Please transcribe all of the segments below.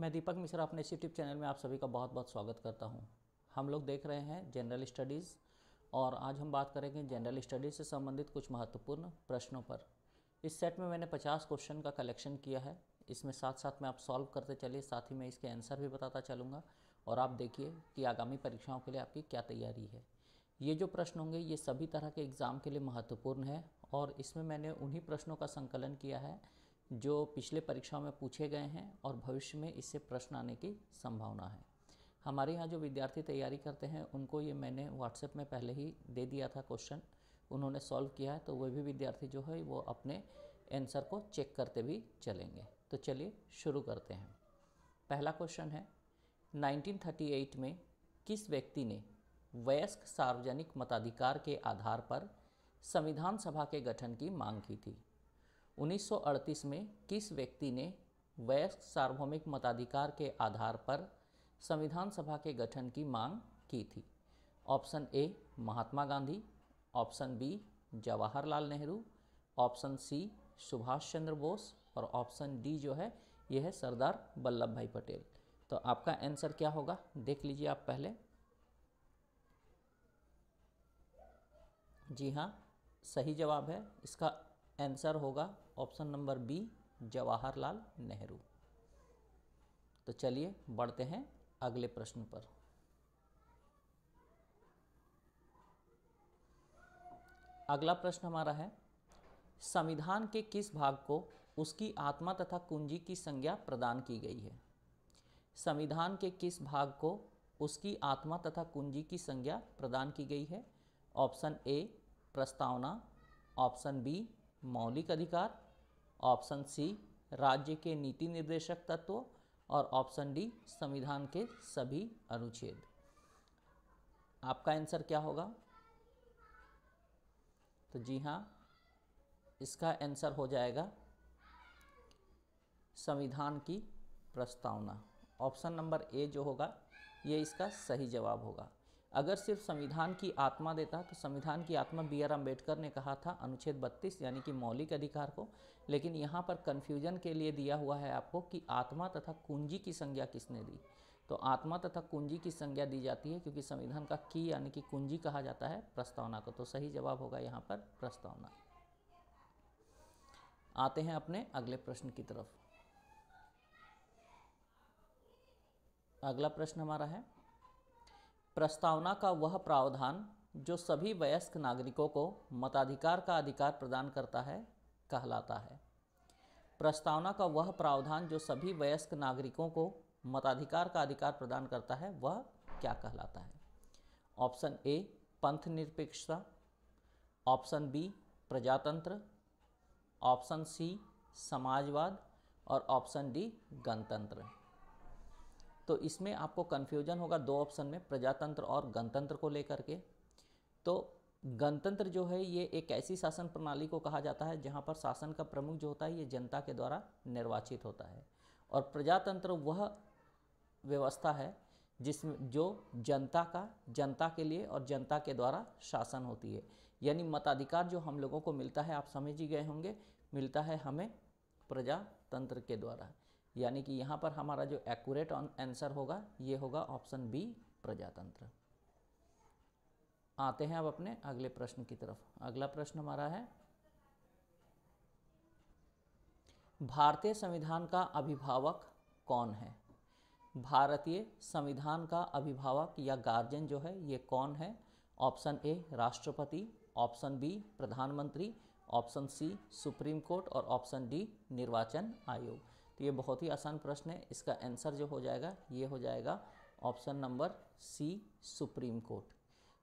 मैं दीपक मिश्रा अपने इस यूट्यूब चैनल में आप सभी का बहुत बहुत स्वागत करता हूं हम लोग देख रहे हैं जनरल स्टडीज़ और आज हम बात करेंगे जनरल स्टडीज़ से संबंधित कुछ महत्वपूर्ण प्रश्नों पर इस सेट में मैंने 50 क्वेश्चन का कलेक्शन किया है इसमें साथ साथ में आप सॉल्व करते चलिए साथ ही मैं इसके आंसर भी बताता चलूँगा और आप देखिए कि आगामी परीक्षाओं के लिए आपकी क्या तैयारी है ये जो प्रश्न होंगे ये सभी तरह के एग्ज़ाम के लिए महत्वपूर्ण है और इसमें मैंने उन्हीं प्रश्नों का संकलन किया है जो पिछले परीक्षाओं में पूछे गए हैं और भविष्य में इससे प्रश्न आने की संभावना है हमारे यहाँ जो विद्यार्थी तैयारी करते हैं उनको ये मैंने व्हाट्सएप में पहले ही दे दिया था क्वेश्चन उन्होंने सॉल्व किया है तो वह भी विद्यार्थी जो है वो अपने आंसर को चेक करते भी चलेंगे तो चलिए शुरू करते हैं पहला क्वेश्चन है 1938 में किस व्यक्ति ने वयस्क सार्वजनिक मताधिकार के आधार पर संविधान सभा के गठन की मांग की थी 1938 में किस व्यक्ति ने वयस्क सार्वभौमिक मताधिकार के आधार पर संविधान सभा के गठन की मांग की थी option A Mahatma Gandhi option B Jawaharlal Nehru option C Subhash Chandra Bose और ऑप्शन डी जो है यह है सरदार वल्लभ भाई पटेल तो आपका आंसर क्या होगा देख लीजिए आप पहले जी हाँ सही जवाब है इसका आंसर होगा option number B Jawaharlal Nehru तो चलिए बढ़ते हैं अगले प्रश्न पर अगला प्रश्न हमारा है संविधान के किस भाग को उसकी आत्मा तथा कुंजी की संज्ञा प्रदान की गई है संविधान के किस भाग को उसकी आत्मा तथा कुंजी की संज्ञा प्रदान की गई है ऑप्शन ए प्रस्तावना ऑप्शन बी मौलिक अधिकार ऑप्शन सी राज्य के नीति निर्देशक तत्व और ऑप्शन डी संविधान के सभी अनुच्छेद आपका आंसर क्या होगा तो जी हाँ इसका आंसर हो जाएगा संविधान की प्रस्तावना ऑप्शन नंबर ए जो होगा ये इसका सही जवाब होगा अगर सिर्फ संविधान की आत्मा देता तो संविधान की आत्मा बी आर अम्बेडकर ने कहा था अनुच्छेद 32 यानी कि मौलिक अधिकार को लेकिन यहाँ पर कन्फ्यूजन के लिए दिया हुआ है आपको कि आत्मा तथा कुंजी की संज्ञा किसने दी तो आत्मा तथा कुंजी की संज्ञा दी जाती है क्योंकि संविधान का की यानी कि कुंजी कहा जाता है प्रस्तावना को तो सही जवाब होगा यहाँ पर प्रस्तावना आते हैं अपने अगले प्रश्न की तरफ अगला प्रश्न हमारा है प्रस्तावना का वह प्रावधान जो सभी वयस्क नागरिकों को मताधिकार का अधिकार प्रदान करता है कहलाता है प्रस्तावना का वह प्रावधान जो सभी वयस्क नागरिकों को मताधिकार का अधिकार प्रदान करता है वह क्या कहलाता है ऑप्शन ए पंथ निरपेक्षता ऑप्शन बी प्रजातंत्र ऑप्शन सी समाजवाद और ऑप्शन डी गणतंत्र तो इसमें आपको कन्फ्यूजन होगा दो ऑप्शन में प्रजातंत्र और गणतंत्र को लेकर के तो गणतंत्र जो है ये एक ऐसी शासन प्रणाली को कहा जाता है जहाँ पर शासन का प्रमुख जो होता है ये जनता के द्वारा निर्वाचित होता है और प्रजातंत्र वह व्यवस्था है जिसमें जो जनता का जनता के लिए और जनता के द्वारा शासन होती है यानी मताधिकार जो हम लोगों को मिलता है आप समझ ही गए होंगे मिलता है हमें प्रजातंत्र के द्वारा यानी कि यहाँ पर हमारा जो एक्यूरेट आंसर होगा ये होगा ऑप्शन बी प्रजातंत्र आते हैं अब अपने अगले प्रश्न की तरफ अगला प्रश्न हमारा है भारतीय संविधान का अभिभावक कौन है भारतीय संविधान का अभिभावक या गार्जियन जो है ये कौन है ऑप्शन ए राष्ट्रपति ऑप्शन बी प्रधानमंत्री ऑप्शन सी सुप्रीम कोर्ट और ऑप्शन डी निर्वाचन आयोग तो ये बहुत ही आसान प्रश्न है इसका आंसर जो हो जाएगा ये हो जाएगा option number C supreme court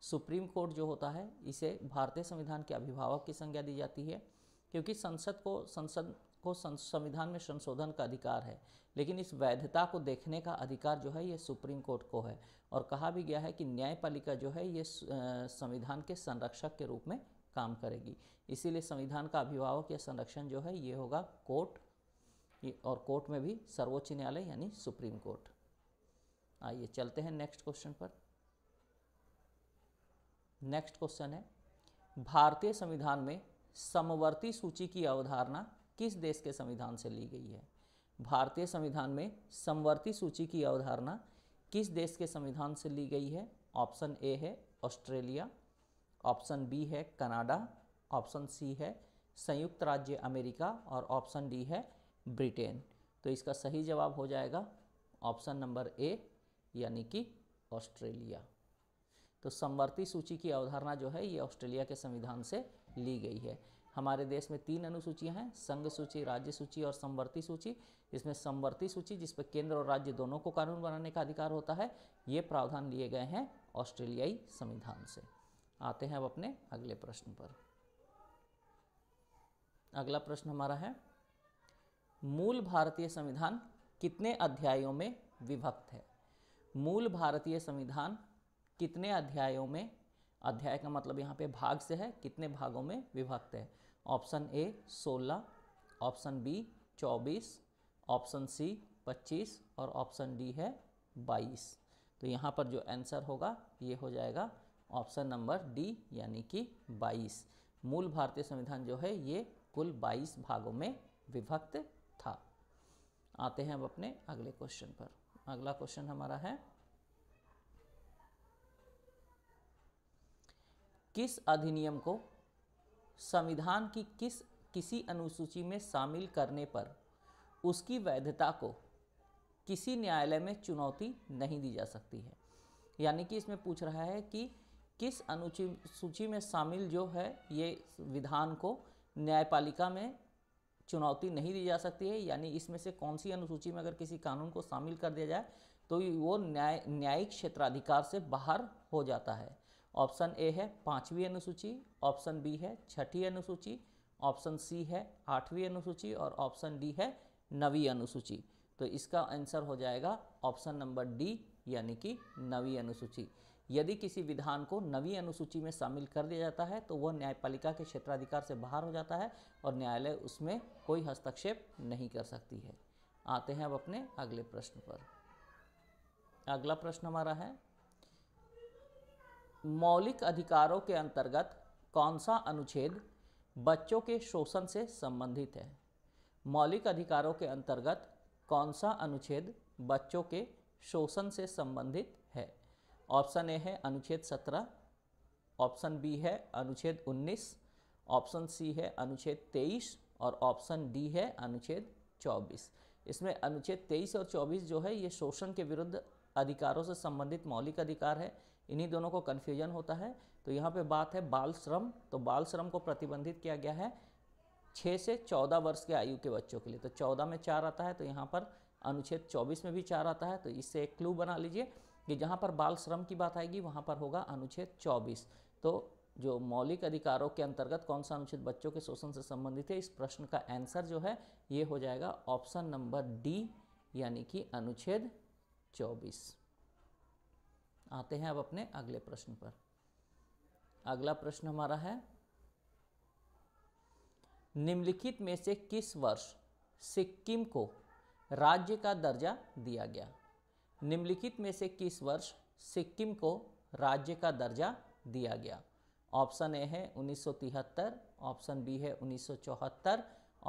supreme court जो होता है इसे भारतीय संविधान के अभिभावक की संज्ञा दी जाती है क्योंकि संसद को संसद को संविधान में संशोधन का अधिकार है लेकिन इस वैधता को देखने का अधिकार जो है ये सुप्रीम कोर्ट को है और कहा भी गया है कि न्यायपालिका जो है ये संविधान के संरक्षक के रूप में काम करेगी इसीलिए संविधान का अभिभावक या संरक्षण जो है ये होगा कोर्ट और कोर्ट में भी सर्वोच्च न्यायालय यानी सुप्रीम कोर्ट आइए चलते हैं नेक्स्ट क्वेश्चन पर नेक्स्ट क्वेश्चन है भारतीय संविधान में समवर्ती सूची की अवधारणा किस देश के संविधान से ली गई है भारतीय संविधान में समवर्ती सूची की अवधारणा किस देश के संविधान से ली गई है ऑप्शन ए है ऑस्ट्रेलिया ऑप्शन बी है कनाडा ऑप्शन सी है संयुक्त राज्य अमेरिका और ऑप्शन डी है ब्रिटेन तो इसका सही जवाब हो जाएगा ऑप्शन नंबर ए यानी कि ऑस्ट्रेलिया तो समवर्ती सूची की अवधारणा जो है ये ऑस्ट्रेलिया के संविधान से ली गई है हमारे देश में तीन अनुसूचियाँ हैं संघ सूची राज्य सूची और समवर्ती सूची इसमें समवर्ती सूची जिस पर केंद्र और राज्य दोनों को कानून बनाने का अधिकार होता है ये प्रावधान लिए गए हैं ऑस्ट्रेलियाई संविधान से आते हैं अब अपने अगले प्रश्न पर अगला प्रश्न हमारा है मूल भारतीय संविधान कितने अध्यायों में विभक्त है मूल भारतीय संविधान कितने अध्यायों में अध्याय का मतलब यहाँ पे भाग से है कितने भागों में विभक्त है option A 16, option B 24, option C 25 और ऑप्शन डी है 22। तो यहाँ पर जो आंसर होगा ये हो जाएगा ऑप्शन नंबर डी यानी कि 22। मूल भारतीय संविधान जो है ये कुल 22 भागों में विभक्त आते हैं अब अपने अगले क्वेश्चन पर अगला क्वेश्चन हमारा है किस अधिनियम को संविधान की किस किसी अनुसूची में शामिल करने पर उसकी वैधता को किसी न्यायालय में चुनौती नहीं दी जा सकती है यानी कि इसमें पूछ रहा है कि किस अनुसूची में शामिल जो है ये विधान को न्यायपालिका में चुनौती नहीं दी जा सकती है यानी इसमें से कौन सी अनुसूची में अगर किसी कानून को शामिल कर दिया जाए तो वो न्याय न्यायिक क्षेत्राधिकार से बाहर हो जाता है ऑप्शन ए है पाँचवीं अनुसूची ऑप्शन बी है छठी अनुसूची ऑप्शन सी है आठवीं अनुसूची और ऑप्शन डी है नवी अनुसूची तो इसका आंसर हो जाएगा ऑप्शन नंबर डी यानी कि नवी अनुसूची यदि किसी विधान को नवी अनुसूची में शामिल कर दिया जाता है तो वह न्यायपालिका के क्षेत्राधिकार से बाहर हो जाता है और न्यायालय उसमें कोई हस्तक्षेप नहीं कर सकती है आते हैं अब अपने अगले प्रश्न पर अगला प्रश्न हमारा है मौलिक अधिकारों के अंतर्गत कौन सा अनुच्छेद बच्चों के शोषण से संबंधित है मौलिक अधिकारों के अंतर्गत कौन सा अनुच्छेद बच्चों के शोषण से संबंधित ऑप्शन ए है अनुच्छेद सत्रह ऑप्शन बी है अनुच्छेद उन्नीस ऑप्शन सी है अनुच्छेद तेईस और ऑप्शन डी है अनुच्छेद चौबीस इसमें अनुच्छेद तेईस और चौबीस जो है ये शोषण के विरुद्ध अधिकारों से संबंधित मौलिक अधिकार है इन्हीं दोनों को कन्फ्यूजन होता है तो यहाँ पे बात है बाल श्रम तो बाल श्रम को प्रतिबंधित किया गया है छः से चौदह वर्ष के आयु के बच्चों के लिए तो चौदह में चार आता है तो यहाँ पर अनुच्छेद चौबीस में भी चार आता है तो इससे एक क्लू बना लीजिए कि जहाँ पर बाल श्रम की बात आएगी वहाँ पर होगा अनुच्छेद चौबीस तो जो मौलिक अधिकारों के अंतर्गत कौन सा अनुच्छेद बच्चों के शोषण से संबंधित है इस प्रश्न का आंसर जो है ये हो जाएगा ऑप्शन नंबर डी यानी कि अनुच्छेद 24 आते हैं अब अपने अगले प्रश्न पर अगला प्रश्न हमारा है निम्नलिखित में से किस वर्ष सिक्किम को राज्य का दर्जा दिया गया निम्नलिखित में से किस वर्ष सिक्किम को राज्य का दर्जा दिया गया ऑप्शन ए है 1973, ऑप्शन बी है 1974,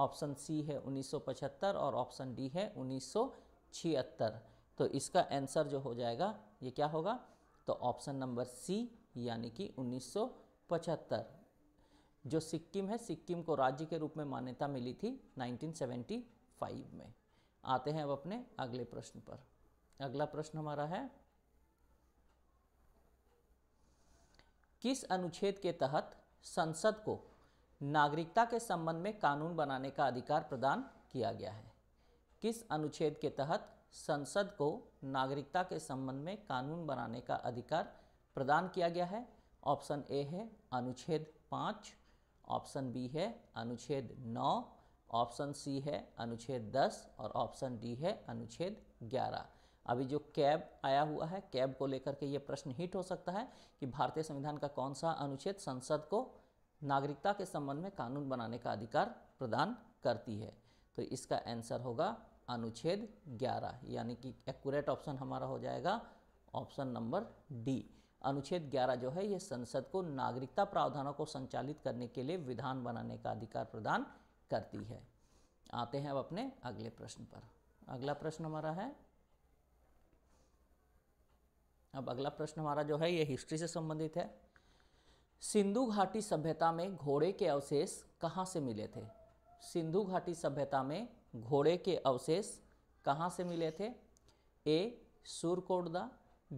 ऑप्शन सी है 1975 और ऑप्शन डी है 1976 तो इसका आंसर जो हो जाएगा ये क्या होगा तो ऑप्शन नंबर सी यानी कि 1975 जो सिक्किम है सिक्किम को राज्य के रूप में मान्यता मिली थी 1975 में आते हैं अब अपने अगले प्रश्न पर अगला प्रश्न हमारा है किस अनुच्छेद के तहत संसद को नागरिकता के संबंध में कानून बनाने का अधिकार प्रदान किया गया है किस अनुच्छेद के तहत संसद को नागरिकता के संबंध में कानून बनाने का अधिकार प्रदान किया गया है ऑप्शन ए है अनुच्छेद पाँच ऑप्शन बी है अनुच्छेद नौ ऑप्शन सी है अनुच्छेद दस और ऑप्शन डी है अनुच्छेद ग्यारह अभी जो कैब आया हुआ है कैब को लेकर के ये प्रश्न हिट हो सकता है कि भारतीय संविधान का कौन सा अनुच्छेद संसद को नागरिकता के संबंध में कानून बनाने का अधिकार प्रदान करती है तो इसका आंसर होगा अनुच्छेद 11 यानी कि एक्यूरेट ऑप्शन हमारा हो जाएगा ऑप्शन नंबर डी अनुच्छेद 11 जो है ये संसद को नागरिकता प्रावधानों को संचालित करने के लिए विधान बनाने का अधिकार प्रदान करती है आते हैं अब अपने अगले प्रश्न पर अगला प्रश्न हमारा है अब अगला प्रश्न हमारा जो है ये हिस्ट्री से संबंधित है सिंधु घाटी सभ्यता में घोड़े के अवशेष कहाँ से मिले थे सिंधु घाटी सभ्यता में घोड़े के अवशेष कहाँ से मिले थे ए सुरकोडदा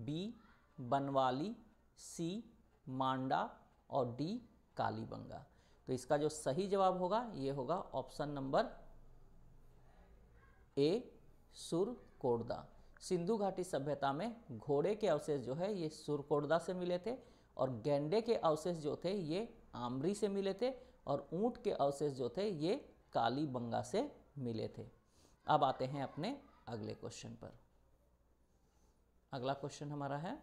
बी बनवाली सी मांडा और डी कालीबंगा तो इसका जो सही जवाब होगा ये होगा option number A Surkotada Sindhu घाटी सभ्यता में घोड़े के अवशेष जो है ये सुरकोडदा से मिले थे और गेंडे के अवशेष जो थे ये आमरी से मिले थे और ऊँट के अवशेष जो थे ये काली बंगा से मिले थे अब आते हैं अपने अगले क्वेश्चन पर अगला क्वेश्चन हमारा है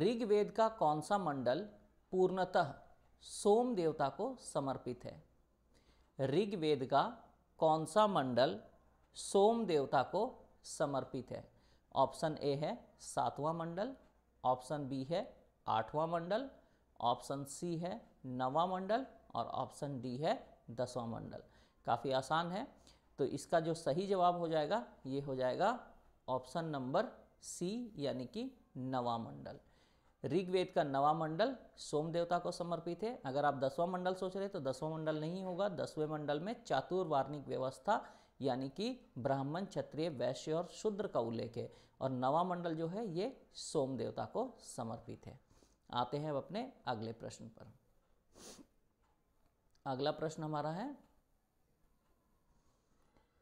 ऋग्वेद का कौन सा मंडल पूर्णतः सोम देवता को समर्पित है ऋग्वेद का कौन सा मंडल सोम देवता को समर्पित है ऑप्शन ए है सातवां मंडल ऑप्शन बी है आठवां मंडल ऑप्शन सी है नवा मंडल और ऑप्शन डी है दसवां मंडल काफ़ी आसान है तो इसका जो सही जवाब हो जाएगा ये हो जाएगा ऑप्शन नंबर सी यानी कि नवा मंडल ऋग्वेद का नवा मंडल सोम देवता को समर्पित है अगर आप दसवां मंडल सोच रहे हैं तो दसवां मंडल नहीं होगा दसवें मंडल में चातुर्वार्णिक व्यवस्था यानी कि ब्राह्मण क्षत्रिय वैश्य और शूद्र का उल्लेख है और नवा मंडल जो है ये सोम देवता को समर्पित है आते हैं अब अपने अगले प्रश्न पर अगला प्रश्न हमारा है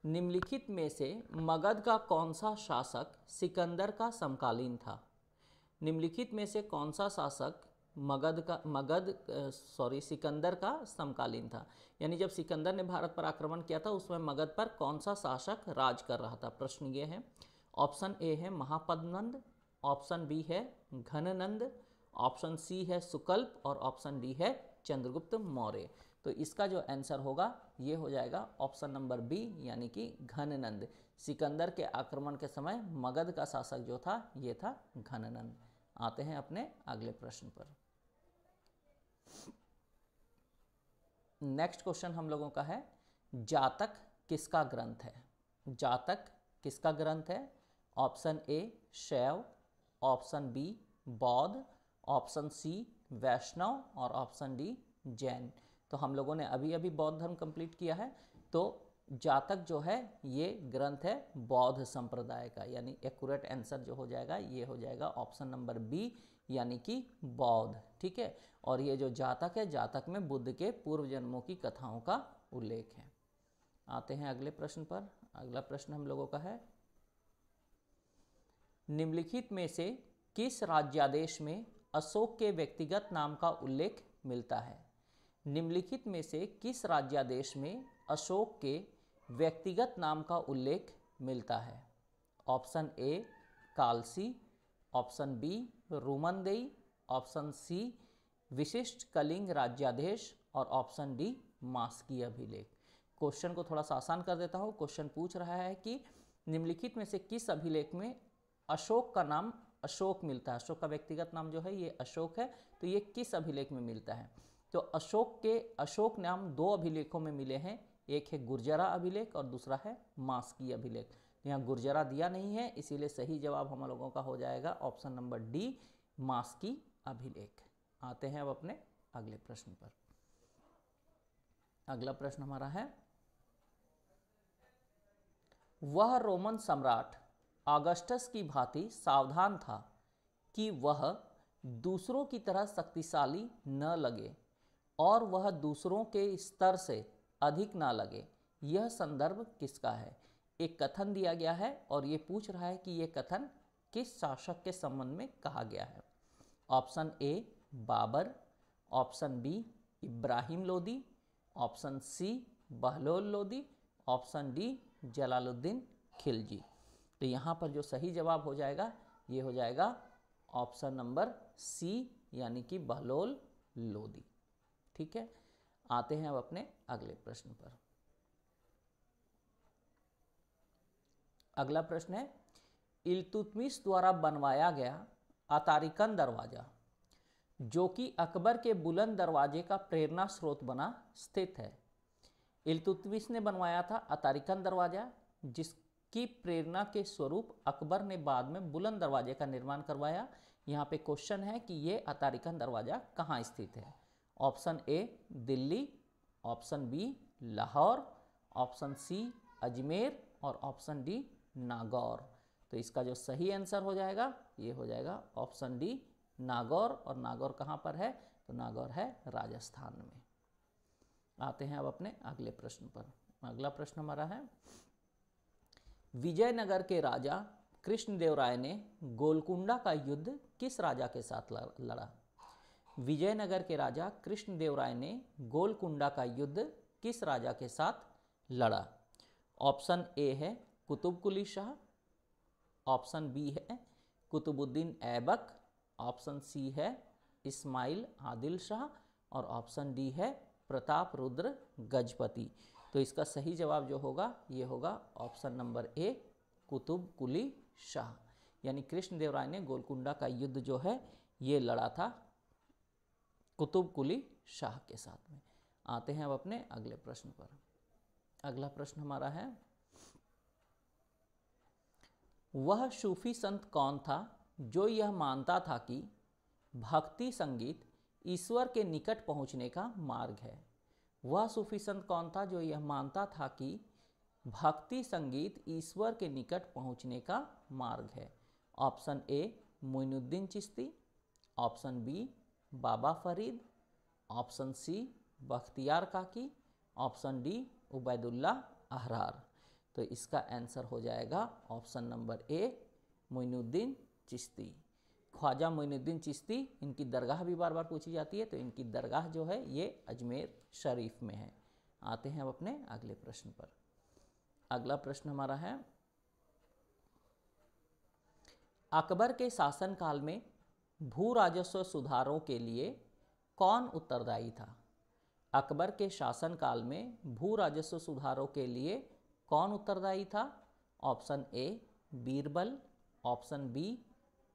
निम्नलिखित में से मगध का कौन सा शासक सिकंदर का समकालीन था निम्नलिखित में से कौन सा शासक मगध का मगध सॉरी सिकंदर का समकालीन था यानी जब सिकंदर ने भारत पर आक्रमण किया था उसमें मगध पर कौन सा शासक राज कर रहा था प्रश्न ये है ऑप्शन ए है महापदनंद ऑप्शन बी है घननंद ऑप्शन सी है सुकल्प और ऑप्शन डी है चंद्रगुप्त मौर्य तो इसका जो आंसर होगा ये हो जाएगा ऑप्शन नंबर बी यानी कि घननंद सिकंदर के आक्रमण के समय मगध का शासक जो था ये था घननंद आते हैं अपने अगले प्रश्न पर नेक्स्ट क्वेश्चन हम लोगों का है जातक किसका ग्रंथ है जातक किसका ग्रंथ है ऑप्शन ए शैव ऑप्शन बी बौद्ध ऑप्शन सी वैष्णव और ऑप्शन डी जैन तो हम लोगों ने अभी अभी बौद्ध धर्म कंप्लीट किया है तो जातक जो है ये ग्रंथ है बौद्ध संप्रदाय का यानी एक्यूरेट आंसर जो हो जाएगा ये हो जाएगा ऑप्शन नंबर बी यानी कि बौद्ध ठीक है और ये जो जातक है जातक में बुद्ध के पूर्व जन्मों की कथाओं का उल्लेख है आते हैं अगले प्रश्न पर अगला प्रश्न हम लोगों का है निम्नलिखित में से किस राज्यादेश में अशोक के व्यक्तिगत नाम का उल्लेख मिलता है निम्नलिखित में से किस राज्यादेश में अशोक के व्यक्तिगत नाम का उल्लेख मिलता है option A Kalsi option B Roman option C विशिष्ट कलिंग राज्याधेश और ऑप्शन डी मास्की अभिलेख क्वेश्चन को थोड़ा सा आसान कर देता हूँ क्वेश्चन पूछ रहा है कि निम्नलिखित में से किस अभिलेख में अशोक का नाम अशोक मिलता है अशोक का व्यक्तिगत नाम जो है ये अशोक है तो ये किस अभिलेख में मिलता है तो अशोक के अशोक नाम दो अभिलेखों में मिले हैं एक है गुर्जरा अभिलेख और दूसरा है मास्की अभिलेख यहाँ गुर्जरा दिया नहीं है इसीलिए सही जवाब हम लोगों का हो जाएगा ऑप्शन नंबर डी मास की अभिलेख आते हैं अब अपने अगले प्रश्न पर अगला प्रश्न हमारा है वह रोमन सम्राट ऑगस्टस की भांति सावधान था कि वह दूसरों की तरह शक्तिशाली न लगे और वह दूसरों के स्तर से अधिक ना लगे यह संदर्भ किसका है एक कथन दिया गया है और ये पूछ रहा है कि ये कथन किस शासक के संबंध में कहा गया है option A Babur option B Ibrahim Lodi option C Bahlol Lodi option D Jalaluddin Khilji तो यहाँ पर जो सही जवाब हो जाएगा ये हो जाएगा ऑप्शन नंबर सी यानी कि बहलोल लोदी ठीक है आते हैं अब अपने अगले प्रश्न पर अगला प्रश्न है इल्तुतमिश द्वारा बनवाया गया अतारिकन दरवाज़ा जो कि अकबर के बुलंद दरवाजे का प्रेरणा स्रोत बना स्थित है इल्तुतमिश ने बनवाया था अतारिकन दरवाज़ा जिसकी प्रेरणा के स्वरूप अकबर ने बाद में बुलंद दरवाजे का निर्माण करवाया यहाँ पे क्वेश्चन है कि ये अतारिकन दरवाज़ा कहाँ स्थित है option A Delhi option B Lahore option C Ajmer और ऑप्शन डी नागौर तो इसका जो सही आंसर हो जाएगा ये हो जाएगा ऑप्शन डी नागौर और नागौर कहाँ पर है तो नागौर है राजस्थान में आते हैं अब अपने अगले प्रश्न पर अगला प्रश्न हमारा है विजयनगर के राजा कृष्णदेव राय ने गोलकुंडा का युद्ध किस राजा के साथ लड़ा विजयनगर के राजा कृष्णदेव राय ने गोलकुंडा का युद्ध किस राजा के साथ लड़ा ऑप्शन ए है कुतुबकुली शाह ऑप्शन बी है कुतुबुद्दीन ऐबक ऑप्शन सी है इस्माइल आदिल शाह और ऑप्शन डी है प्रताप रुद्र गजपति तो इसका सही जवाब जो होगा ये होगा option number A Qutub Quli Shah यानी कृष्णदेव राय ने गोलकुंडा का युद्ध जो है ये लड़ा था कुतुब कुली शाह के साथ में आते हैं अब अपने अगले प्रश्न पर अगला प्रश्न हमारा है वह सूफी संत कौन था जो यह मानता था कि भक्ति संगीत ईश्वर के निकट पहुंचने का मार्ग है वह सूफी संत कौन था जो यह मानता था कि भक्ति संगीत ईश्वर के निकट पहुंचने का मार्ग है option A Moinuddin Chishti option B Baba Farid option C Bakhtiyar Kaki option D Ubaidullah Ahrar तो इसका आंसर हो जाएगा option number A Moinuddin Chishti Khwaja Moinuddin Chishti इनकी दरगाह भी बार बार पूछी जाती है तो इनकी दरगाह जो है ये अजमेर शरीफ में है आते हैं अब अपने अगले प्रश्न पर अगला प्रश्न हमारा है अकबर के शासनकाल में भू राजस्व सुधारों के लिए कौन उत्तरदायी था अकबर के शासनकाल में भू राजस्व सुधारों के लिए कौन उत्तरदायी था option A Birbal option B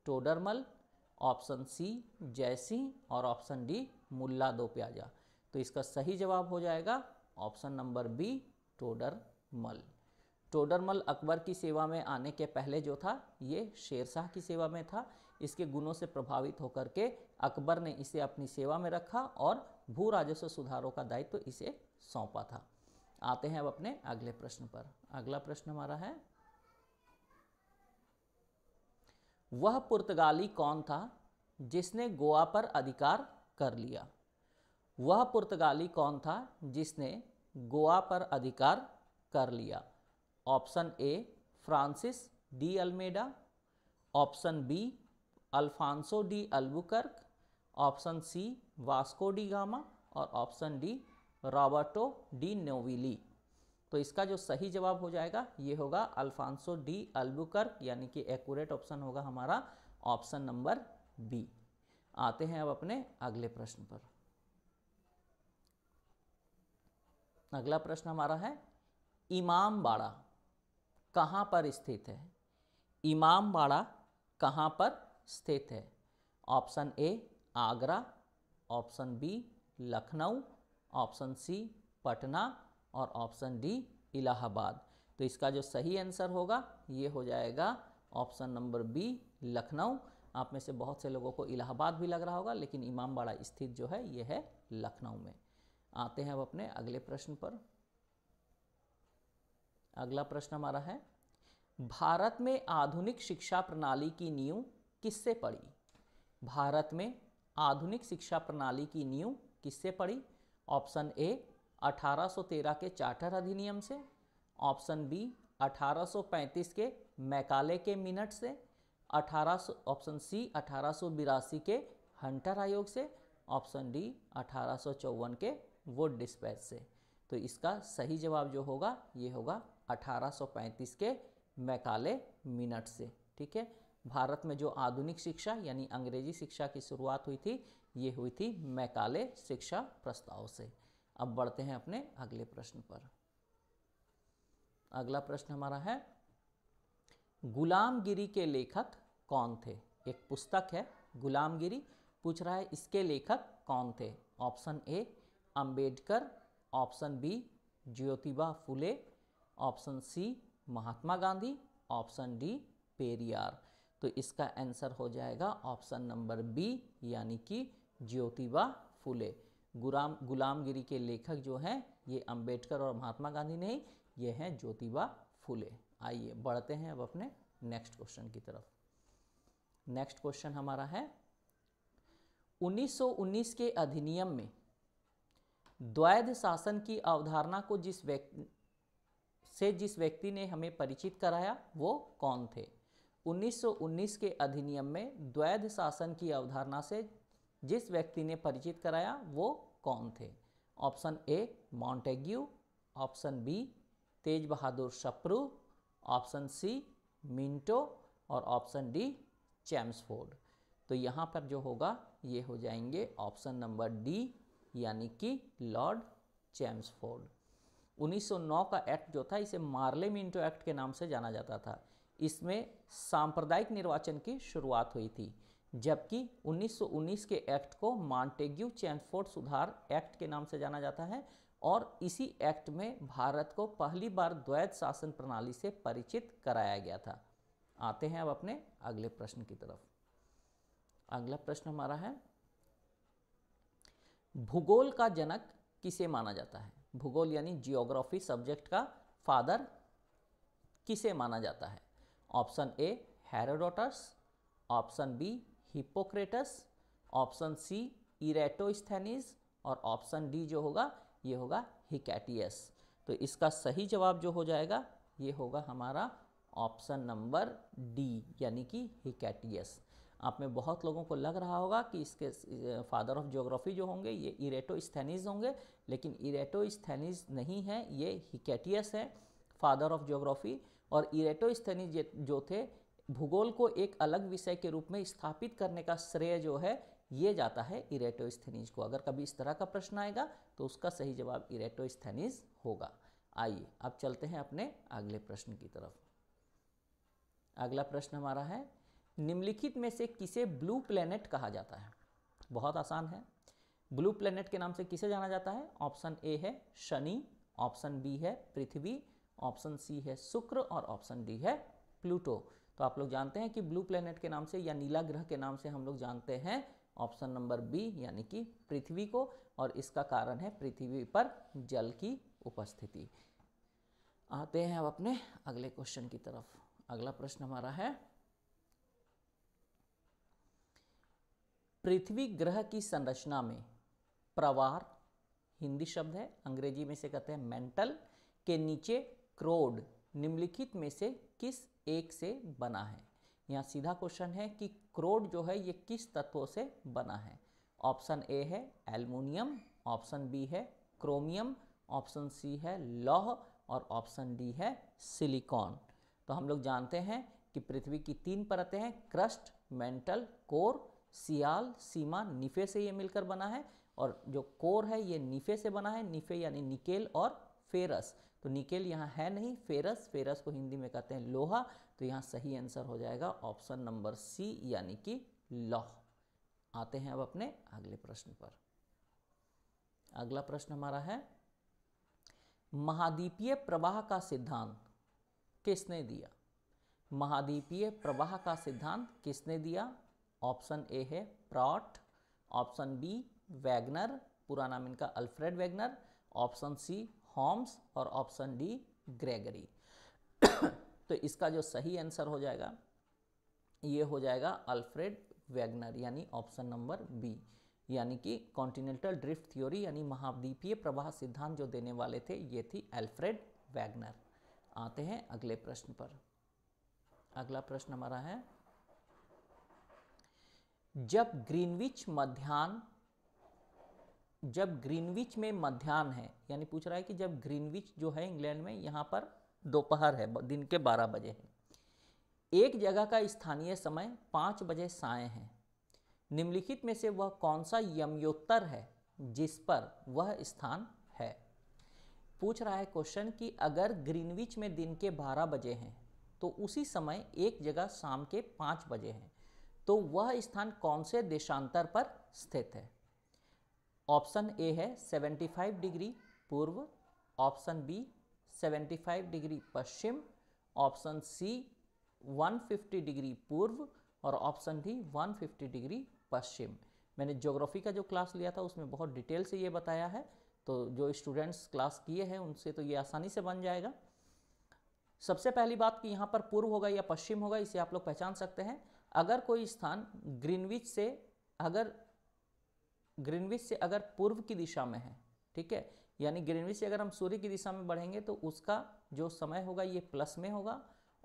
Todarmal option C Jaisingh और ऑप्शन डी मुल्ला दो प्याजा तो इसका सही जवाब हो जाएगा option number B Todarmal Todarmal Akbar की सेवा में आने के पहले जो था ये शेरशाह की सेवा में था इसके गुणों से प्रभावित होकर के अकबर ने इसे अपनी सेवा में रखा और भू राजस्व सुधारों का दायित्व तो इसे सौंपा था आते हैं अब अपने अगले प्रश्न पर अगला प्रश्न हमारा है वह पुर्तगाली कौन था जिसने गोवा पर अधिकार कर लिया वह पुर्तगाली कौन था जिसने गोवा पर अधिकार कर लिया option A Francis de Almeida option B Alfonso de Albuquerque option C Vasco da Gama और option D Roberto de Nobili तो इसका जो सही जवाब हो जाएगा ये होगा अल्फांसो डी अल्बुकर यानी कि एक्यूरेट ऑप्शन होगा हमारा ऑप्शन नंबर बी आते हैं अब अपने अगले प्रश्न पर अगला प्रश्न हमारा है इमाम बाड़ा कहाँ पर स्थित है इमाम बाड़ा कहाँ पर स्थित है option A Agra option B Lucknow option C Patna और ऑप्शन डी इलाहाबाद तो इसका जो सही आंसर होगा ये हो जाएगा ऑप्शन नंबर बी लखनऊ आप में से बहुत से लोगों को इलाहाबाद भी लग रहा होगा लेकिन इमामबाड़ा स्थित जो है ये है लखनऊ में आते हैं अब अपने अगले प्रश्न पर अगला प्रश्न हमारा है भारत में आधुनिक शिक्षा प्रणाली की नींव किससे पड़ी भारत में आधुनिक शिक्षा प्रणाली की नींव किससे पड़ी ऑप्शन ए 1813 के चार्टर अधिनियम से ऑप्शन बी 1835 के मैकाले के मिनट से 1800 ऑप्शन सी अठारह के हंटर आयोग से ऑप्शन डी अठारह के वोट डिस्पैच से तो इसका सही जवाब जो होगा ये होगा 1835 के मैकाले मिनट से ठीक है भारत में जो आधुनिक शिक्षा यानी अंग्रेजी शिक्षा की शुरुआत हुई थी ये हुई थी मैकाले शिक्षा प्रस्ताव से अब बढ़ते हैं अपने अगले प्रश्न पर अगला प्रश्न हमारा है गुलामगिरी के लेखक कौन थे एक पुस्तक है गुलामगिरी पूछ रहा है इसके लेखक कौन थे option A Ambedkar option B Jyotiba Phule option C Mahatma Gandhi option D Periyar तो इसका आंसर हो जाएगा ऑप्शन नंबर बी यानी कि ज्योतिबा फुले गुलाम गुलामगिरी के लेखक जो हैं ये अंबेडकर और महात्मा गांधी नहीं ये हैं ज्योतिबा फुले आइए बढ़ते हैं अब अपने नेक्स्ट क्वेश्चन की तरफ नेक्स्ट क्वेश्चन हमारा है 1919 के अधिनियम में द्वैध शासन की अवधारणा को जिस व्यक्ति से जिस व्यक्ति ने हमें परिचित कराया वो कौन थे 1919 के अधिनियम में द्वैध शासन की अवधारणा से जिस व्यक्ति ने परिचित कराया वो कौन थे option A Montagu option B Tej Bahadur Sapru option C Minto और ऑप्शन डी चैम्सफोर्ड तो यहाँ पर जो होगा ये हो जाएंगे ऑप्शन नंबर डी यानी कि लॉर्ड चैम्सफोर्ड 1909 का एक्ट जो था इसे मार्ले मिंटो एक्ट के नाम से जाना जाता था इसमें सांप्रदायिक निर्वाचन की शुरुआत हुई थी जबकि 1919 के एक्ट को मॉन्टेग्यू चैनफोर्ड सुधार एक्ट के नाम से जाना जाता है और इसी एक्ट में भारत को पहली बार द्वैत शासन प्रणाली से परिचित कराया गया था आते हैं अब अपने अगले प्रश्न की तरफ अगला प्रश्न हमारा है भूगोल का जनक किसे माना जाता है भूगोल यानी जियोग्राफी सब्जेक्ट का फादर किसे माना जाता है option A Herodotus option B Hippocrates option C Eratosthenes और ऑप्शन डी जो होगा ये होगा हिकैटियस तो इसका सही जवाब जो हो जाएगा ये होगा हमारा ऑप्शन नंबर डी यानी कि हिकैटियस आप में बहुत लोगों को लग रहा होगा कि इसके फादर ऑफ ज्योग्राफी जो होंगे ये इरेटोस्थेनिस होंगे लेकिन इरेटोस्थेनिस नहीं है ये हिकैटियस है फादर ऑफ ज्योग्राफी और इरेटोस्थनी जो थे भूगोल को एक अलग विषय के रूप में स्थापित करने का श्रेय जो है ये जाता है इरेटोस्थनीज को अगर कभी इस तरह का प्रश्न आएगा तो उसका सही जवाब इरेटोस्थनीज होगा आइए अब चलते हैं अपने अगले प्रश्न की तरफ अगला प्रश्न हमारा है निम्नलिखित में से किसे ब्लू प्लेनेट कहा जाता है बहुत आसान है ब्लू प्लेनेट के नाम से किसे जाना जाता है ऑप्शन ए है शनि ऑप्शन बी है पृथ्वी ऑप्शन सी है शुक्र और ऑप्शन डी है प्लूटो तो आप लोग जानते हैं कि ब्लू प्लेनेट के नाम से या नीला ग्रह के नाम से हम लोग जानते हैं ऑप्शन नंबर बी यानी कि पृथ्वी को और इसका कारण है पृथ्वी पर जल की उपस्थिति आते हैं अब अपने अगले क्वेश्चन की तरफ अगला प्रश्न हमारा है पृथ्वी ग्रह की संरचना में प्रवार हिंदी शब्द है अंग्रेजी में से कहते हैं मेंटल के नीचे क्रोड निम्नलिखित में से किस एक से बना है यहाँ सीधा क्वेश्चन है कि क्रोड जो है ये किस तत्वों से बना है ऑप्शन ए है एल्युमिनियम ऑप्शन बी है क्रोमियम ऑप्शन सी है लौह और ऑप्शन डी है सिलिकॉन तो हम लोग जानते हैं कि पृथ्वी की तीन परतें हैं crust mantle core sial sima nife से ये मिलकर बना है और जो कोर है ये निफे से बना है निफे यानी निकेल और फेरस तो निकेल यहाँ है नहीं फेरस फेरस को हिंदी में कहते हैं लोहा तो यहाँ सही आंसर हो जाएगा ऑप्शन नंबर सी यानी कि लौह आते हैं अब अपने अगले प्रश्न पर अगला प्रश्न हमारा है महाद्वीपीय प्रवाह का सिद्धांत किसने दिया महाद्वीपीय प्रवाह का सिद्धांत किसने दिया ऑप्शन ए है प्रॉट ऑप्शन बी वैगनर पूरा नाम इनका Alfred Wegener option C Holmes और ऑप्शन डी ग्रेगरी तो इसका जो सही आंसर हो जाएगा ये हो जाएगा अल्फ्रेड वैगनर यानी ऑप्शन नंबर बी यानी कि कॉन्टिनेंटल ड्रिफ्ट थ्योरी यानी महाद्वीपीय प्रवाह सिद्धांत जो देने वाले थे ये थी अल्फ्रेड वैगनर आते हैं अगले प्रश्न पर अगला प्रश्न हमारा है जब ग्रीनविच मध्यान्ह जब ग्रीनविच में मध्यान्ह है यानी पूछ रहा है कि जब ग्रीनविच जो है इंग्लैंड में यहाँ पर दोपहर है दिन के बारह बजे है एक जगह का स्थानीय समय पाँच बजे साय है निम्नलिखित में से वह कौन सा यमयोत्तर है जिस पर वह स्थान है पूछ रहा है क्वेश्चन कि अगर ग्रीनविच में दिन के बारह बजे हैं तो उसी समय एक जगह शाम के पाँच बजे हैं तो वह स्थान कौन से देशांतर पर स्थित है ऑप्शन ए है 75 डिग्री पूर्व ऑप्शन बी 75 डिग्री पश्चिम ऑप्शन सी 150 डिग्री पूर्व और ऑप्शन डी 150 डिग्री पश्चिम मैंने ज्योग्राफी का जो क्लास लिया था उसमें बहुत डिटेल से ये बताया है तो जो स्टूडेंट्स क्लास किए हैं उनसे तो ये आसानी से बन जाएगा सबसे पहली बात कि यहाँ पर पूर्व होगा या पश्चिम होगा इसे आप लोग पहचान सकते हैं अगर कोई स्थान ग्रीनविच से अगर ग्रीनविच से अगर पूर्व की दिशा में है ठीक है यानी ग्रीनविच से अगर हम सूर्य की दिशा में बढ़ेंगे तो उसका जो समय होगा ये प्लस में होगा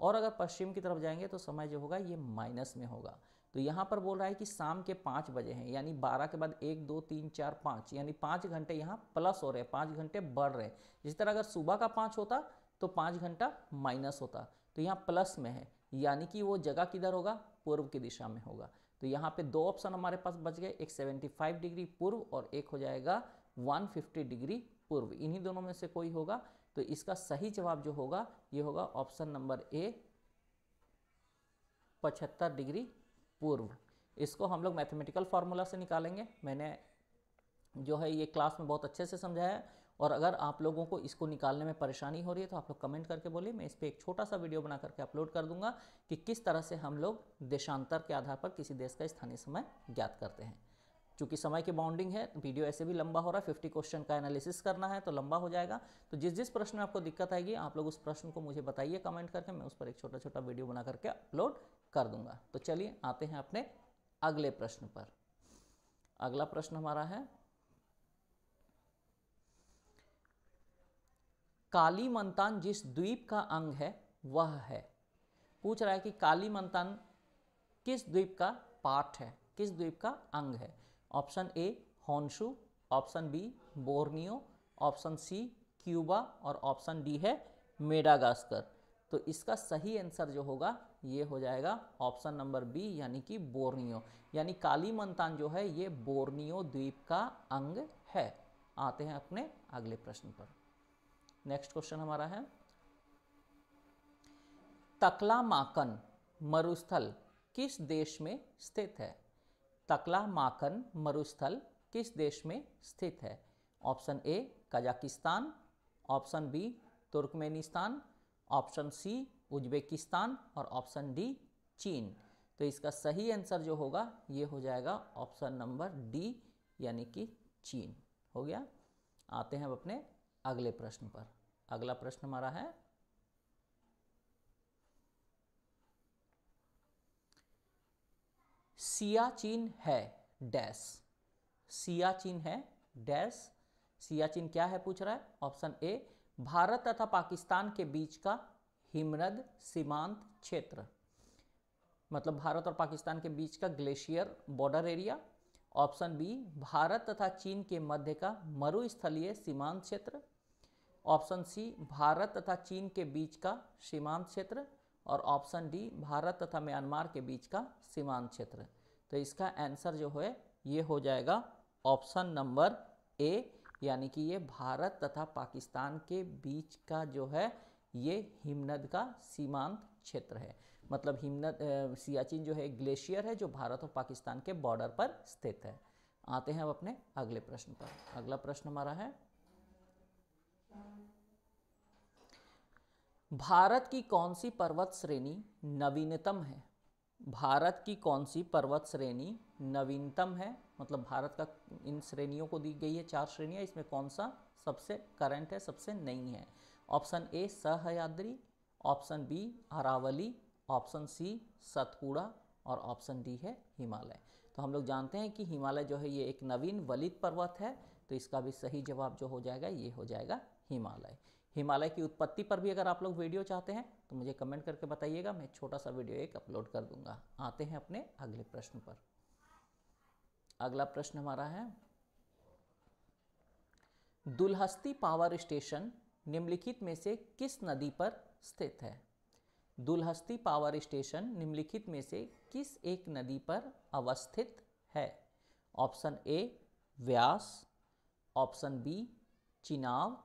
और अगर पश्चिम की तरफ जाएंगे तो समय जो होगा ये माइनस में होगा तो यहाँ पर बोल रहा है कि शाम के पाँच बजे हैं यानी बारह के बाद एक दो तीन चार पाँच यानी पाँच घंटे यहाँ प्लस हो रहे हैं पाँच घंटे बढ़ रहे हैं जिस तरह अगर सुबह का पाँच होता तो पाँच घंटा माइनस होता तो यहाँ प्लस में है यानी कि वो जगह किधर होगा पूर्व की दिशा में होगा तो यहाँ पे दो ऑप्शन हमारे पास बच गए एक 75 डिग्री पूर्व और एक हो जाएगा 150 डिग्री पूर्व इन्हीं दोनों में से कोई होगा तो इसका सही जवाब जो होगा ये होगा ऑप्शन नंबर ए पचहत्तर डिग्री पूर्व इसको हम लोग मैथमेटिकल फार्मूला से निकालेंगे मैंने जो है ये क्लास में बहुत अच्छे से समझाया और अगर आप लोगों को इसको निकालने में परेशानी हो रही है तो आप लोग कमेंट करके बोलिए मैं इस पर एक छोटा सा वीडियो बना करके अपलोड कर दूंगा कि किस तरह से हम लोग देशांतर के आधार पर किसी देश का स्थानीय समय ज्ञात करते हैं चूंकि समय की बाउंडिंग है वीडियो ऐसे भी लंबा हो रहा है फिफ्टी क्वेश्चन का एनालिसिस करना है तो लंबा हो जाएगा तो जिस जिस प्रश्न में आपको दिक्कत आएगी आप लोग उस प्रश्न को मुझे बताइए कमेंट करके मैं उस पर एक छोटा छोटा वीडियो बना करके अपलोड कर दूंगा तो चलिए आते हैं अपने अगले प्रश्न पर अगला प्रश्न हमारा है काली मंतान जिस द्वीप का अंग है वह है पूछ रहा है कि काली मंतान किस द्वीप का पार्ट है किस द्वीप का अंग है option A Honshu option B Borneo option C Cuba और ऑप्शन डी है मेडागास्कर तो इसका सही आंसर जो होगा ये हो जाएगा ऑप्शन नंबर बी यानी कि बोर्नियो यानी काली मंतान जो है ये बोर्नियो द्वीप का अंग है आते हैं अपने अगले प्रश्न पर नेक्स्ट क्वेश्चन हमारा है तकला माकन मरुस्थल किस देश में स्थित है तकला माकन मरुस्थल किस देश में स्थित है option A Kazakhstan option B Turkmenistan option C Uzbekistan और ऑप्शन डी चीन तो इसका सही आंसर जो होगा ये हो जाएगा ऑप्शन नंबर डी यानी कि चीन हो गया आते हैं अब अपने अगले प्रश्न पर अगला प्रश्न हमारा है सियाचिन है डैश सियाचिन है डैश सियाचिन क्या है पूछ रहा है ऑप्शन ए भारत तथा पाकिस्तान के बीच का हिमनद सीमांत क्षेत्र मतलब भारत और पाकिस्तान के बीच का glacier border area option B Bharat तथा चीन के मध्य का मरुस्थलीय सीमांत क्षेत्र ऑप्शन सी भारत तथा चीन के बीच का सीमांत क्षेत्र और ऑप्शन डी भारत तथा म्यांमार के बीच का सीमांत क्षेत्र तो इसका आंसर जो है ये हो जाएगा ऑप्शन नंबर ए यानी कि ये भारत तथा पाकिस्तान के बीच का जो है ये हिमनद का सीमांत क्षेत्र है मतलब हिमनद सियाचिन जो है ग्लेशियर है जो भारत और पाकिस्तान के बॉर्डर पर स्थित है आते हैं अब अपने अगले प्रश्न पर अगला प्रश्न हमारा है भारत की कौन सी पर्वत श्रेणी नवीनतम है भारत की कौन सी पर्वत श्रेणी नवीनतम है मतलब भारत का इन श्रेणियों को दी गई है चार श्रेणियाँ इसमें कौन सा सबसे करंट है सबसे नई है option A Sahyadri option B Aravalli option C Satpura और ऑप्शन डी है हिमालय तो हम लोग जानते हैं कि हिमालय जो है ये एक नवीन वलित पर्वत है तो इसका भी सही जवाब जो हो जाएगा ये हो जाएगा हिमालय हिमालय की उत्पत्ति पर भी अगर आप लोग वीडियो चाहते हैं तो मुझे कमेंट करके बताइएगा मैं छोटा सा वीडियो एक अपलोड कर दूंगा आते हैं अपने अगले प्रश्न पर अगला प्रश्न हमारा है दुलहस्ती पावर स्टेशन निम्नलिखित में से किस नदी पर स्थित है दुलहस्ती पावर स्टेशन निम्नलिखित में से किस एक नदी पर अवस्थित है option A Beas option B Chenab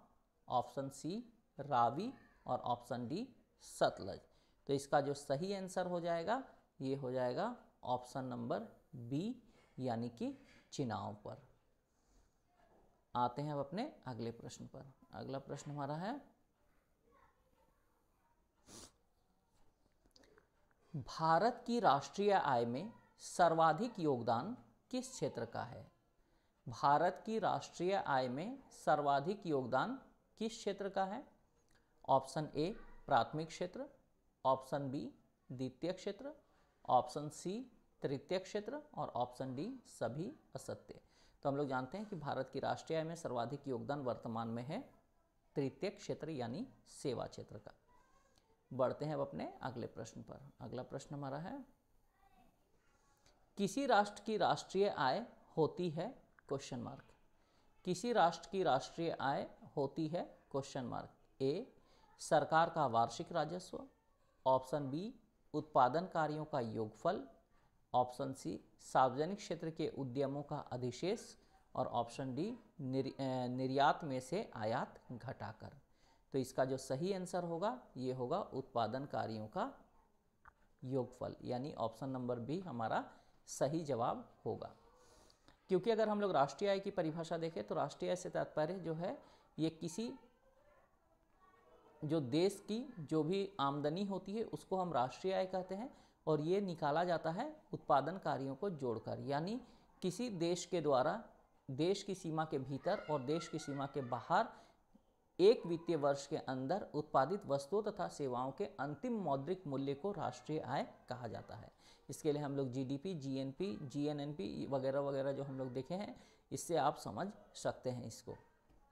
option C Ravi और ऑप्शन डी सतलज तो इसका जो सही आंसर हो जाएगा ये हो जाएगा ऑप्शन नंबर बी यानी कि चिनाव पर आते हैं अब अपने अगले प्रश्न पर अगला प्रश्न हमारा है भारत की राष्ट्रीय आय में सर्वाधिक योगदान किस क्षेत्र का है भारत की राष्ट्रीय आय में सर्वाधिक योगदान किस क्षेत्र का है ऑप्शन ए प्राथमिक क्षेत्र ऑप्शन बी द्वितीय क्षेत्र ऑप्शन सी तृतीय क्षेत्र और ऑप्शन डी सभी असत्य तो हम लोग जानते हैं कि भारत की राष्ट्रीय आय में सर्वाधिक योगदान वर्तमान में है तृतीय क्षेत्र यानी सेवा क्षेत्र का बढ़ते हैं अब अपने अगले प्रश्न पर अगला प्रश्न हमारा है किसी राष्ट्र की राष्ट्रीय आय होती है क्वेश्चन मार्क किसी राष्ट्र की राष्ट्रीय आय होती है क्वेश्चन मार्क ए सरकार का वार्षिक राजस्व ऑप्शन बी उत्पादन कार्यों का योगफल ऑप्शन सी सार्वजनिक क्षेत्र के उद्यमों का अधिशेष और ऑप्शन डी निर, निर्यात में से आयात घटाकर तो इसका जो सही आंसर होगा ये होगा उत्पादन कार्यों का योगफल यानी ऑप्शन नंबर बी हमारा सही जवाब होगा क्योंकि अगर हम लोग राष्ट्रीय आय की परिभाषा देखें तो राष्ट्रीय आय से तात्पर्य जो है ये किसी जो देश की जो भी आमदनी होती है उसको हम राष्ट्रीय आय कहते हैं और ये निकाला जाता है उत्पादन कार्यों को जोड़कर यानी किसी देश के द्वारा देश की सीमा के भीतर और देश की सीमा के बाहर एक वित्तीय वर्ष के अंदर उत्पादित वस्तुओं तथा सेवाओं के अंतिम मौद्रिक मूल्य को राष्ट्रीय आय कहा जाता है इसके लिए हम लोग G D P G N P G N N P वगैरह वगैरह जो हम लोग देखे हैं इससे आप समझ सकते हैं इसको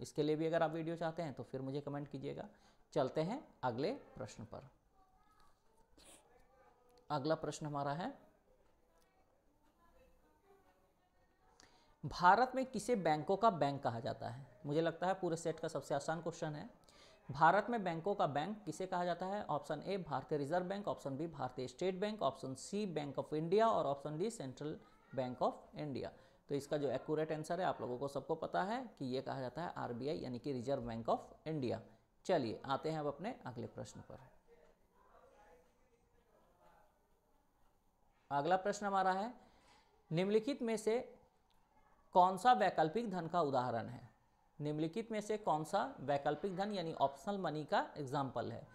इसके लिए भी अगर आप वीडियो चाहते हैं तो फिर मुझे कमेंट कीजिएगा चलते हैं अगले प्रश्न पर अगला प्रश्न हमारा है भारत में किसे बैंकों का बैंक कहा जाता है मुझे लगता है पूरे सेट का सबसे आसान क्वेश्चन है भारत में बैंकों का बैंक किसे कहा जाता है ऑप्शन ए भारतीय रिजर्व बैंक ऑप्शन बी भारतीय state bank option C bank of India और option D central bank of India तो इसका जो एक्यूरेट आंसर है आप लोगों को सबको पता है कि ये कहा जाता है आरबीआई यानी कि रिजर्व बैंक ऑफ इंडिया चलिए आते हैं अब अपने अगले प्रश्न पर अगला प्रश्न हमारा है निम्नलिखित में से कौन सा वैकल्पिक धन का उदाहरण है निम्नलिखित में से कौन सा वैकल्पिक धन यानी ऑप्शनल मनी का एग्जाम्पल है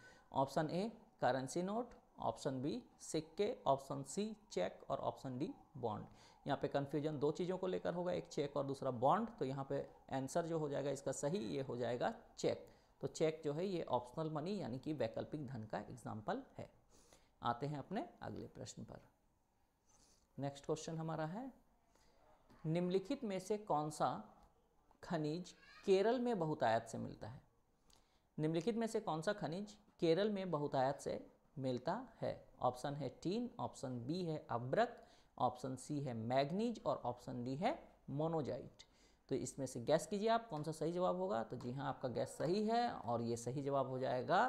option A currency note option B सिक्के ऑप्शन सी चेक और ऑप्शन डी बॉन्ड यहाँ पे कन्फ्यूजन दो चीज़ों को लेकर होगा एक चेक और दूसरा बॉन्ड तो यहाँ पे आंसर जो हो जाएगा इसका सही ये हो जाएगा चेक तो चेक जो है ये ऑप्शनल मनी यानी कि वैकल्पिक धन का एग्जाम्पल है आते हैं अपने अगले प्रश्न पर नेक्स्ट क्वेश्चन हमारा है निम्नलिखित में से कौन सा खनिज केरल में बहुतायत से मिलता है निम्नलिखित में से कौन सा खनिज केरल में बहुतायत से मिलता है ऑप्शन है टीन ऑप्शन बी है अब्रक ऑप्शन सी है मैग्नीज और ऑप्शन डी है मोनोजाइट तो इसमें से गैस कीजिए आप कौन सा सही जवाब होगा तो जी हाँ आपका गैस सही है और ये सही जवाब हो जाएगा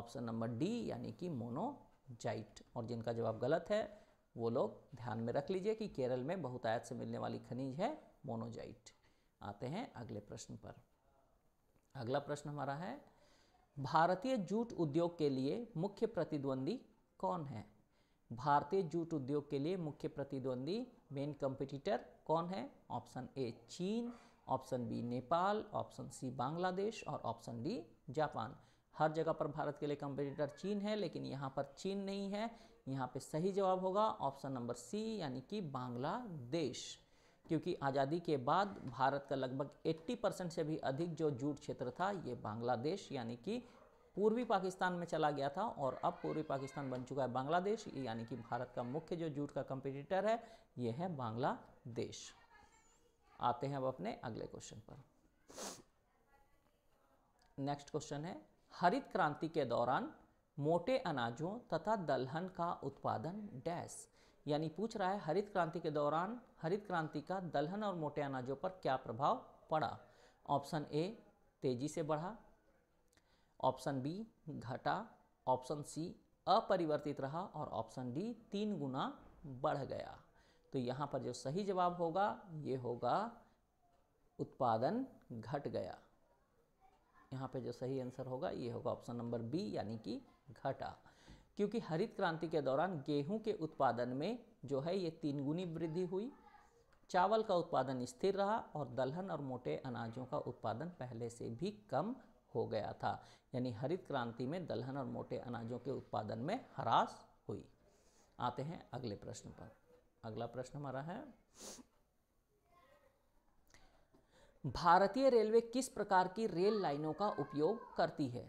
ऑप्शन नंबर डी यानी कि मोनोजाइट और जिनका जवाब गलत है वो लोग ध्यान में रख लीजिए कि केरल में बहुतायत से मिलने वाली खनिज है मोनोजाइट आते हैं अगले प्रश्न पर अगला प्रश्न हमारा है भारतीय जूट उद्योग के लिए मुख्य प्रतिद्वंदी कौन है भारतीय जूट उद्योग के लिए मुख्य प्रतिद्वंदी मेन कंपटीटर कौन है ऑप्शन ए चीन option B Nepal option C Bangladesh और ऑप्शन डी जापान हर जगह पर भारत के लिए कंपटीटर चीन है लेकिन यहाँ पर चीन नहीं है यहाँ पे सही जवाब होगा ऑप्शन नंबर सी यानी कि बांग्लादेश क्योंकि आज़ादी के बाद भारत का लगभग 80 परसेंट से भी अधिक जो जूट क्षेत्र था ये बांग्लादेश यानी कि पूर्वी पाकिस्तान में चला गया था और अब पूर्वी पाकिस्तान बन चुका है बांग्लादेश यानी कि भारत का मुख्य जो जूट का कंपिटिटर है ये है बांग्लादेश आते हैं अब अपने अगले क्वेश्चन पर नेक्स्ट क्वेश्चन है हरित क्रांति के दौरान मोटे अनाजों तथा दलहन का उत्पादन डैश यानी पूछ रहा है हरित क्रांति के दौरान हरित क्रांति का दलहन और मोटे अनाजों पर क्या प्रभाव पड़ा ऑप्शन ए तेजी से बढ़ा ऑप्शन बी घटा ऑप्शन सी अपरिवर्तित रहा और ऑप्शन डी तीन गुना बढ़ गया तो यहाँ पर जो सही जवाब होगा ये होगा उत्पादन घट गया यहाँ पे जो सही आंसर होगा ये होगा ऑप्शन नंबर बी यानी कि घटा क्योंकि हरित क्रांति के दौरान गेहूं के उत्पादन में जो है ये तीन गुनी वृद्धि हुई चावल का उत्पादन स्थिर रहा और दलहन और मोटे अनाजों का उत्पादन पहले से भी कम हो गया था यानी हरित क्रांति में दलहन और मोटे अनाजों के उत्पादन में ह्रास हुई आते हैं अगले प्रश्न पर अगला प्रश्न हमारा है भारतीय रेलवे किस प्रकार की रेल लाइनों का उपयोग करती है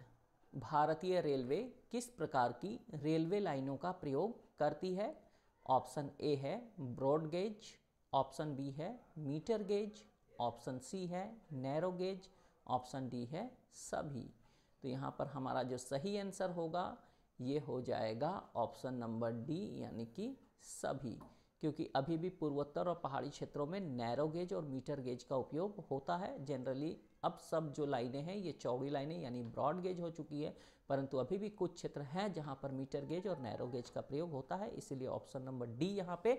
भारतीय रेलवे किस प्रकार की रेलवे लाइनों का प्रयोग करती है ऑप्शन ए है ब्रॉड गेज ऑप्शन बी है मीटर गेज ऑप्शन सी है नैरो गेज ऑप्शन डी है सभी तो यहाँ पर हमारा जो सही आंसर होगा ये हो जाएगा ऑप्शन नंबर डी यानी कि सभी क्योंकि अभी भी पूर्वोत्तर और पहाड़ी क्षेत्रों में नैरो गेज और मीटर गेज का उपयोग होता है जनरली अब सब जो लाइनें हैं ये चौड़ी लाइनें यानी ब्रॉड गेज हो चुकी है परंतु अभी भी कुछ क्षेत्र हैं जहां पर मीटर गेज और नैरो गेज का प्रयोग होता है इसीलिए ऑप्शन नंबर डी यहाँ पे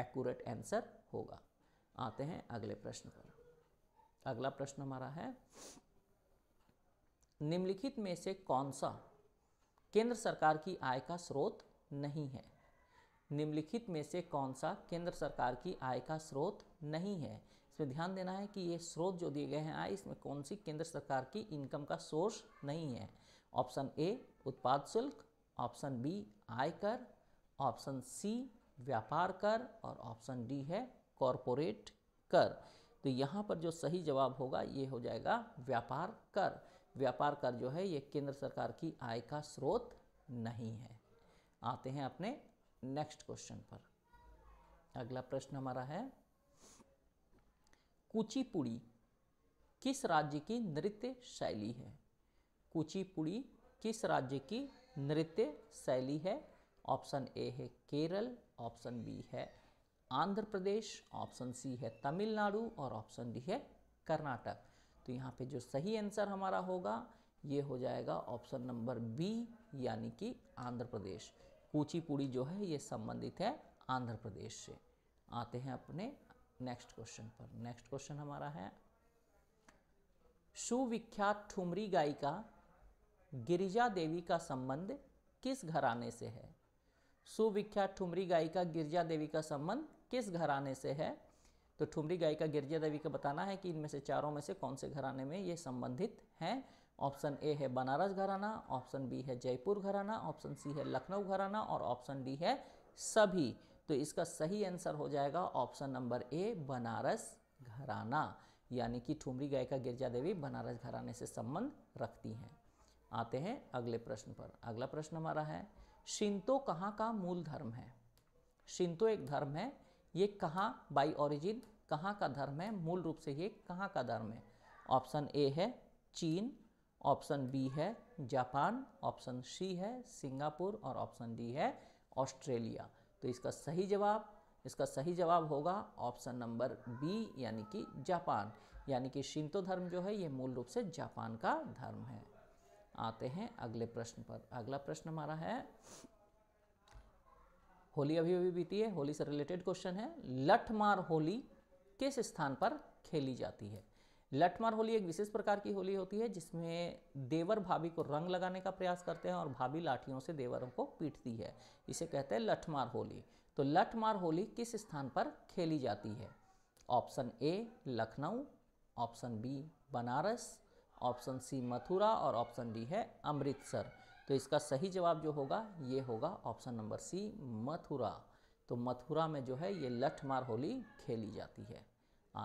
एक्यूरेट आंसर होगा आते हैं अगले प्रश्न पर अगला प्रश्न हमारा है निम्नलिखित में से कौन सा केंद्र सरकार की आय का स्रोत नहीं है निम्नलिखित में से कौन सा केंद्र सरकार की आय का स्रोत नहीं है इसमें ध्यान देना है कि ये स्रोत जो दिए गए हैं आय इसमें कौन सी केंद्र सरकार की इनकम का सोर्स नहीं है ऑप्शन ए उत्पाद शुल्क ऑप्शन बी आयकर ऑप्शन सी व्यापार कर और ऑप्शन डी है कॉरपोरेट कर तो यहाँ पर जो सही जवाब होगा ये हो जाएगा व्यापार कर व्यापार कर जो है ये केंद्र सरकार की आय का स्रोत नहीं है आते हैं अपने नेक्स्ट क्वेश्चन पर अगला प्रश्न हमारा है कुचिपुड़ी किस राज्य की नृत्य शैली है कुचिपुड़ी किस राज्य की नृत्य शैली है ऑप्शन ए है केरल ऑप्शन बी है आंध्र प्रदेश ऑप्शन सी है तमिलनाडु और ऑप्शन डी है कर्नाटक तो यहाँ पे जो सही आंसर हमारा होगा ये हो जाएगा ऑप्शन नंबर बी यानी कि आंध्र प्रदेश कुचिपुड़ी जो है ये संबंधित है आंध्र प्रदेश से आते हैं अपने नेक्स्ट क्वेश्चन पर नेक्स्ट क्वेश्चन हमारा है सुविख्यात ठुमरी गायिका गिरिजा देवी का संबंध किस घराने से है सुविख्यात ठुमरी गायिका गिरिजा देवी का संबंध किस घराने से है तो ठुमरी गायिका गिरिजा देवी का बताना है कि इनमें से चारों में से कौन से घराने में ये संबंधित हैं ऑप्शन ए है बनारस घराना ऑप्शन बी है जयपुर घराना ऑप्शन सी है लखनऊ घराना और ऑप्शन डी है सभी तो इसका सही आंसर हो जाएगा ऑप्शन नंबर ए बनारस घराना यानी कि ठुमरी गायिका गिरजा देवी बनारस घराने से संबंध रखती हैं आते हैं अगले प्रश्न पर अगला प्रश्न हमारा है शिंतो कहाँ का मूल धर्म है शिंतो एक धर्म है ये कहाँ बाई ओरिजिन कहाँ का धर्म है मूल रूप से ये कहाँ का धर्म है ऑप्शन ए है चीन ऑप्शन बी है जापान ऑप्शन सी है सिंगापुर और ऑप्शन डी है ऑस्ट्रेलिया तो इसका सही जवाब इसका सही जवाब होगा ऑप्शन नंबर बी यानी कि जापान यानी कि शिंतो धर्म जो है ये मूल रूप से जापान का धर्म है आते हैं अगले प्रश्न पर अगला प्रश्न हमारा है होली अभी अभी बीती है होली से रिलेटेड क्वेश्चन है लठमार होली किस स्थान पर खेली जाती है लठमार होली एक विशेष प्रकार की होली होती है जिसमें देवर भाभी को रंग लगाने का प्रयास करते हैं और भाभी लाठियों से देवरों को पीटती है इसे कहते हैं लठमार होली तो लठमार होली किस स्थान पर खेली जाती है option A Lucknow option B Banaras option C Mathura और ऑप्शन डी है अमृतसर तो इसका सही जवाब जो होगा ये होगा ऑप्शन नंबर सी मथुरा तो मथुरा में जो है ये लठमार होली खेली जाती है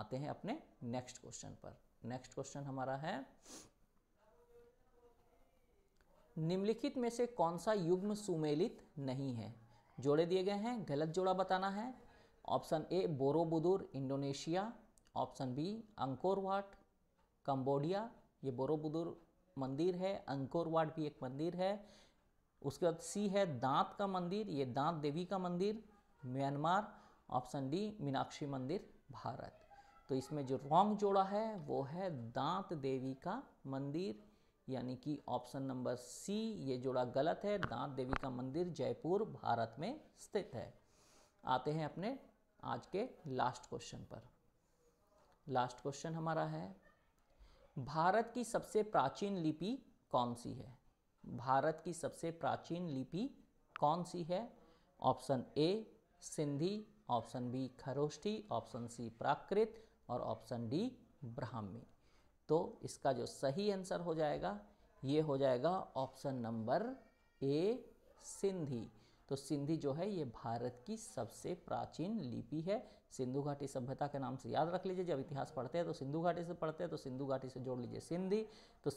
आते हैं अपने नेक्स्ट क्वेश्चन पर नेक्स्ट क्वेश्चन हमारा है निम्नलिखित में से कौन सा युग्म सुमेलित नहीं है जोड़े दिए गए हैं गलत जोड़ा बताना है option A Borobudur Indonesia option B Angkor Wat Cambodia ये बोरोबुदुर मंदिर है अंकोरवाड भी एक मंदिर है उसके बाद सी है दांत का मंदिर ये दांत देवी का मंदिर म्यांमार ऑप्शन डी मीनाक्षी मंदिर भारत तो इसमें जो रॉन्ग जोड़ा है वो है दांत देवी का मंदिर यानी कि ऑप्शन नंबर सी ये जोड़ा गलत है दांत देवी का मंदिर जयपुर भारत में स्थित है आते हैं अपने आज के लास्ट क्वेश्चन पर लास्ट क्वेश्चन हमारा है भारत की सबसे प्राचीन लिपि कौन सी है भारत की सबसे प्राचीन लिपि कौन सी है option A Sindhi option B Kharosthi option C Prakrit और ऑप्शन डी ब्राह्मी तो इसका जो सही आंसर हो जाएगा ये हो जाएगा ऑप्शन नंबर ए सिंधी तो सिंधी जो है ये भारत की सबसे प्राचीन लिपि है सिंधु घाटी सभ्यता के नाम से याद रख लीजिए जब इतिहास पढ़ते हैं तो सिंधु घाटी से पढ़ते हैं तो सिंधु घाटी से जोड़ लीजिए सिंधी तो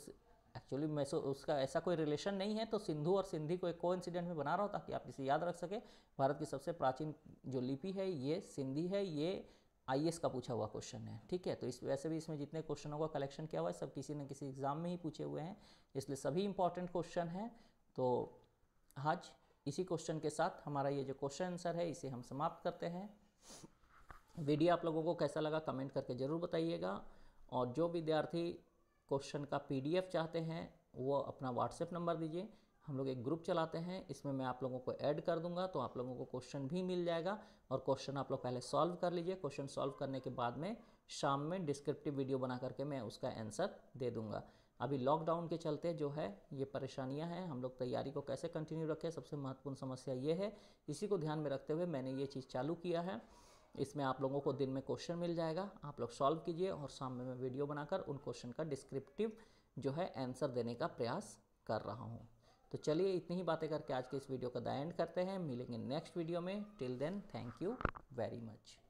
एक्चुअली मैं सो उसका ऐसा कोई रिलेशन नहीं है तो सिंधु और सिंधी को एक को इंसिडेंट में बना रहा हूँ ताकि आप इसे याद रख सके भारत की सबसे प्राचीन जो लिपि है ये सिंधी है ये आई का पूछा हुआ क्वेश्चन है ठीक है तो इस वैसे भी इसमें जितने क्वेश्चनों का कलेक्शन किया हुआ है सब किसी न किसी एग्जाम में ही पूछे हुए हैं इसलिए सभी इंपॉर्टेंट क्वेश्चन हैं तो आज इसी क्वेश्चन के साथ हमारा ये जो क्वेश्चन आंसर है इसे हम समाप्त करते हैं वीडियो आप लोगों को कैसा लगा कमेंट करके ज़रूर बताइएगा और जो विद्यार्थी क्वेश्चन का पी चाहते हैं वो अपना व्हाट्सएप नंबर दीजिए हम लोग एक ग्रुप चलाते हैं इसमें मैं आप लोगों को ऐड कर दूंगा तो आप लोगों को क्वेश्चन भी मिल जाएगा और क्वेश्चन आप लोग पहले सॉल्व कर लीजिए क्वेश्चन सॉल्व करने के बाद में शाम में डिस्क्रिप्टिव वीडियो बना करके मैं उसका आंसर दे दूंगा अभी लॉकडाउन के चलते जो है ये परेशानियां हैं हम लोग तैयारी को कैसे कंटिन्यू रखें सबसे महत्वपूर्ण समस्या ये है इसी को ध्यान में रखते हुए मैंने ये चीज़ चालू किया है इसमें आप लोगों को दिन में क्वेश्चन मिल जाएगा आप लोग सॉल्व कीजिए और शाम में मैं वीडियो बनाकर उन क्वेश्चन का डिस्क्रिप्टिव जो है आंसर देने का प्रयास कर रहा हूँ तो चलिए इतनी ही बातें करके आज के इस वीडियो का द एंड करते हैं मिलेंगे नेक्स्ट वीडियो में till then thank you very much